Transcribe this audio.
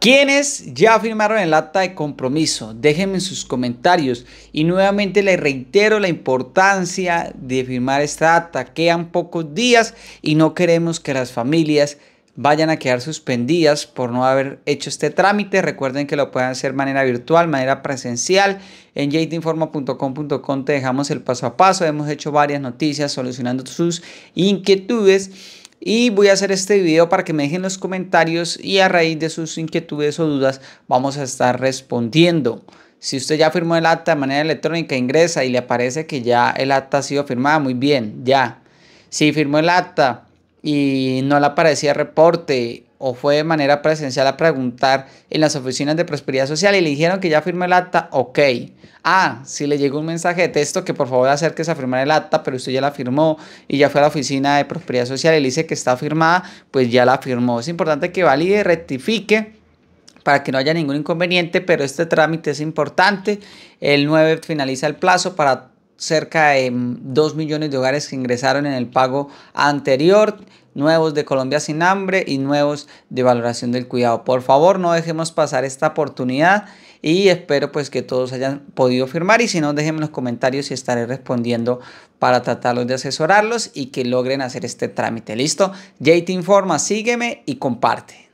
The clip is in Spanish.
¿Quiénes ya firmaron el acta de compromiso? Déjenme en sus comentarios. Y nuevamente les reitero la importancia de firmar esta acta. Quedan pocos días y no queremos que las familias vayan a quedar suspendidas por no haber hecho este trámite. Recuerden que lo pueden hacer de manera virtual, manera presencial. En jteinforma.com.com te dejamos el paso a paso. Hemos hecho varias noticias solucionando sus inquietudes y voy a hacer este video para que me dejen los comentarios y a raíz de sus inquietudes o dudas vamos a estar respondiendo. Si usted ya firmó el acta de manera electrónica, ingresa y le aparece que ya el acta ha sido firmada, muy bien, ya. Si firmó el acta y no le aparecía reporte o fue de manera presencial a preguntar en las oficinas de Prosperidad Social y le dijeron que ya firmó el acta, ok. Ah, si le llegó un mensaje de texto que por favor acérquese a firmar el acta, pero usted ya la firmó y ya fue a la oficina de Prosperidad Social y le dice que está firmada, pues ya la firmó. Es importante que valide, rectifique para que no haya ningún inconveniente, pero este trámite es importante. El 9 finaliza el plazo para cerca de 2 millones de hogares que ingresaron en el pago anterior, nuevos de Colombia sin hambre y nuevos de valoración del cuidado. Por favor, no dejemos pasar esta oportunidad y espero pues que todos hayan podido firmar y si no, déjenme los comentarios y estaré respondiendo para tratarlos de asesorarlos y que logren hacer este trámite. ¿Listo? JT Informa, sígueme y comparte.